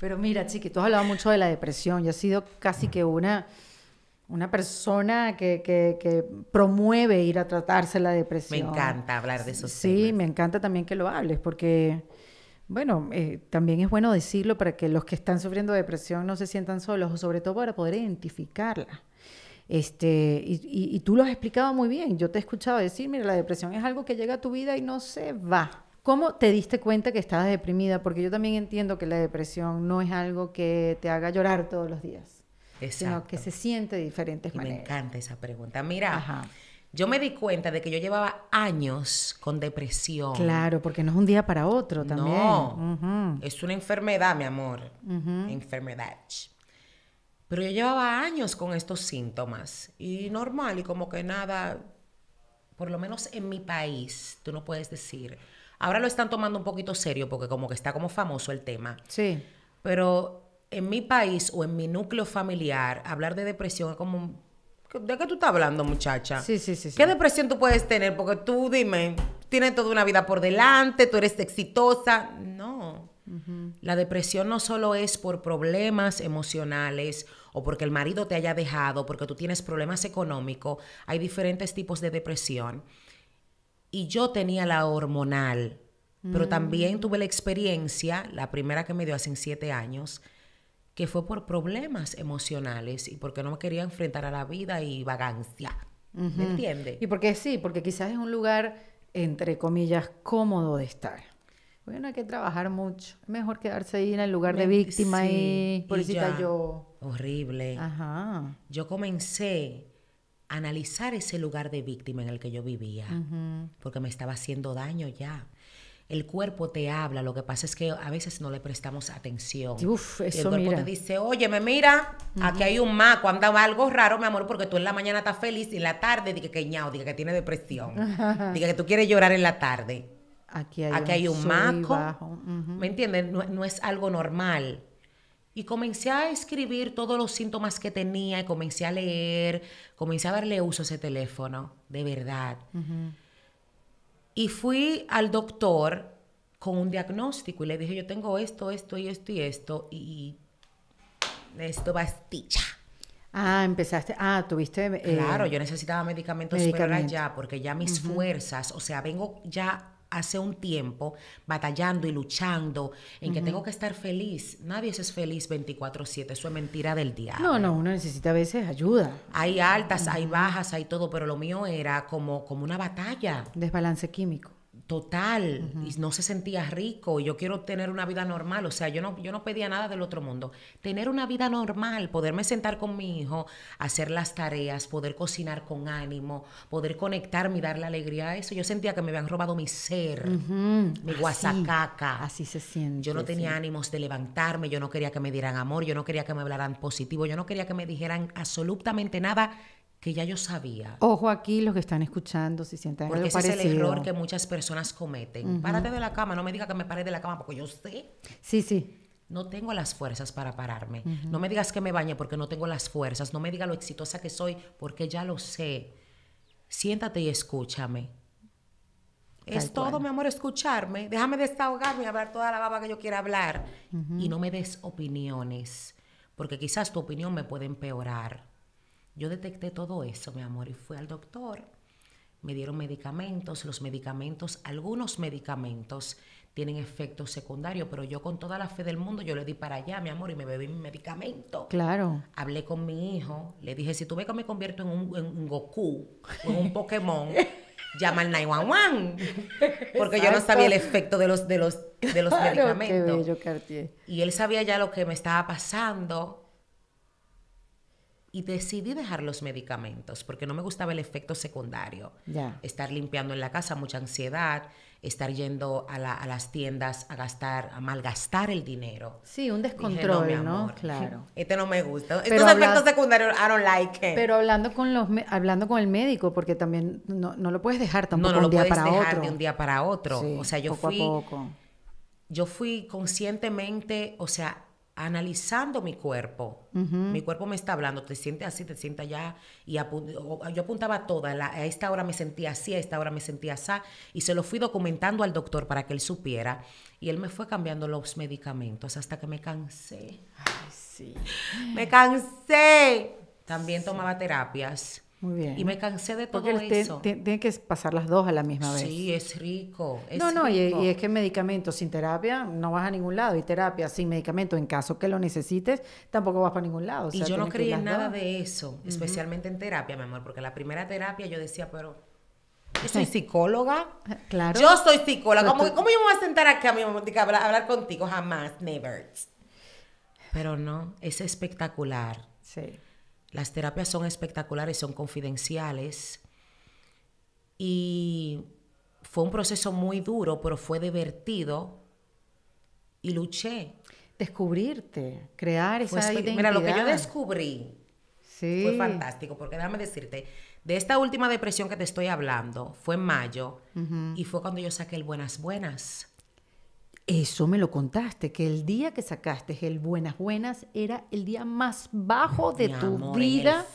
Pero mira, Chiqui, tú has hablado mucho de la depresión. y has sido casi que una, una persona que, que, promueve ir a tratarse la depresión. Me encanta hablar de eso sí, Sí, me encanta también que lo hables porque... Bueno, eh, también es bueno decirlo para que los que están sufriendo depresión no se sientan solos, o sobre todo para poder identificarla. Este, y, y, tú lo has explicado muy bien. Yo te he escuchado decir, mira, la depresión es algo que llega a tu vida y no se va. ¿Cómo te diste cuenta que estabas deprimida? Porque yo también entiendo que la depresión no es algo que te haga llorar todos los días, Exacto. que se siente de diferentes Me encanta esa pregunta. Mira, yo me di cuenta de que yo llevaba años con depresión. Claro, porque no es un día para otro también. No, es una enfermedad, mi amor. Enfermedad. Pero yo llevaba años con estos síntomas y normal y como que nada, por lo menos en mi país, tú no puedes decir Ahora lo están tomando un poquito serio porque como que está como famoso el tema. Sí. Pero en mi país o en mi núcleo familiar, hablar de depresión es como... ¿De qué tú estás hablando, muchacha? Sí, sí, sí. ¿Qué depresión tú puedes tener? Porque tú, dime, tienes toda una vida por delante, tú eres exitosa. No. La depresión no solo es por problemas emocionales o porque el marido te haya dejado, porque tú tienes problemas económicos, hay diferentes tipos de depresión y yo tenía la hormonal. Pero mm. también tuve la experiencia, la primera que me dio hace siete años, que fue por problemas emocionales y porque no me quería enfrentar a la vida y vagancia. ¿Me entiende? Y porque sí, porque quizás es un lugar, entre comillas, cómodo de estar. Bueno, hay que trabajar mucho. Es mejor quedarse ahí en el lugar de víctima y, y yo. Horrible. Ajá. Yo comencé analizar ese lugar de víctima en el que yo vivía, porque me estaba haciendo daño ya. El cuerpo te habla, lo que pasa es que a veces no le prestamos atención. y el cuerpo te dice, oye, me mira, aquí hay un maco, Andaba algo raro, mi amor, porque tú en la mañana estás feliz y en la tarde dije que ñao, diga que tiene depresión, diga que tú quieres llorar en la tarde. Aquí hay, un, hay un maco. ¿Me entiendes? no es algo normal. Y comencé a escribir todos los síntomas que tenía y comencé a leer, comencé a darle uso a ese teléfono, de verdad. Y fui al doctor con un diagnóstico y le dije, yo tengo esto, esto y esto y esto y esto bastilla. Ah, empezaste, ah, tuviste... Eh, claro, yo necesitaba medicamentos y para ya porque ya mis fuerzas, o sea, vengo ya hace un tiempo batallando y luchando en que tengo que estar feliz. Nadie es feliz 24/7, eso es mentira del diablo. No, no, uno necesita a veces ayuda. Hay altas, hay bajas, hay todo, pero lo mío era como, como una batalla. Desbalance químico. Total, y no se sentía rico, y yo quiero tener una vida normal, o sea, yo no, yo no pedía nada del otro mundo. Tener una vida normal, poderme sentar con mi hijo, hacer las tareas, poder cocinar con ánimo, poder conectarme y darle alegría a eso. Yo sentía que me habían robado mi ser, mi guasacaca. Así, se siente. Yo no tenía ánimos de levantarme, yo no quería que me dieran amor, yo no quería que me hablaran positivo, yo no quería que me dijeran absolutamente nada que ya yo sabía. Ojo aquí los que están escuchando, si sienten Porque ese es el error que muchas personas cometen. Párate de la cama, no me digas que me paré de la cama porque yo sé. Sí, sí. No tengo las fuerzas para pararme. No me digas que me bañe porque no tengo las fuerzas. No me digas lo exitosa que soy porque ya lo sé. Siéntate y escúchame. es todo, mi amor, escucharme. Déjame desahogarme y hablar toda la baba que yo quiera hablar. Y no me des opiniones, porque quizás tu opinión me puede empeorar. Yo detecté todo eso, mi amor, y fui al doctor, me dieron medicamentos, los medicamentos, algunos medicamentos tienen efectos secundarios, pero yo con toda la fe del mundo, yo le di para allá, mi amor, y me bebí mi medicamento. Claro. Hablé con mi hijo, le dije, si tú ves que me convierto en un, Goku, en un Pokémon, llama al 911, porque yo no sabía el efecto de los, de los, medicamentos. y él sabía ya lo que me estaba pasando, y decidí dejar los medicamentos porque no me gustaba el efecto secundario. Ya. Estar limpiando en la casa, mucha ansiedad, estar yendo a, las tiendas a gastar, a malgastar el dinero. Sí, un descontrol, no, Claro. Este no me gusta. Estos efectos secundarios, I don't like it. Pero hablando con, los, hablando con el médico, porque también no, lo puedes dejar tampoco no, un, día para otro. de un día para otro. o sea, yo fui... Yo fui conscientemente, o sea, analizando mi cuerpo. Mi cuerpo me está hablando, te sientes así, te sientes allá. Y yo apuntaba toda, a esta hora me sentía así, a esta hora me sentía así. Y se lo fui documentando al doctor para que él supiera. Y él me fue cambiando los medicamentos hasta que me cansé. Ay, sí. Me cansé. También tomaba terapias muy bien. Y me cansé de todo Porque eso. Tienen que pasar las dos a la misma vez. Sí, es rico. no, no, Y, es que medicamentos sin terapia no vas a ningún lado. Y terapia sin medicamento, en caso que lo necesites, tampoco vas para ningún lado. y yo no creía en nada de eso, especialmente en terapia, mi amor. Porque la primera terapia yo decía, pero yo soy psicóloga. Claro. Yo soy psicóloga. Pues ¿Cómo, yo me voy a sentar acá mi mamá, a hablar, contigo? Jamás, never. Pero no, es espectacular. Sí. Las terapias son espectaculares, son confidenciales. Y fue un proceso muy duro, pero fue divertido y luché. Descubrirte, crear esa pues, Mira, lo que yo descubrí fue fantástico, porque déjame decirte, de esta última depresión que te estoy hablando, fue en mayo, y fue cuando yo saqué el Buenas Buenas. Eso me lo contaste, que el día que sacaste el Buenas Buenas era el día más bajo de tu vida.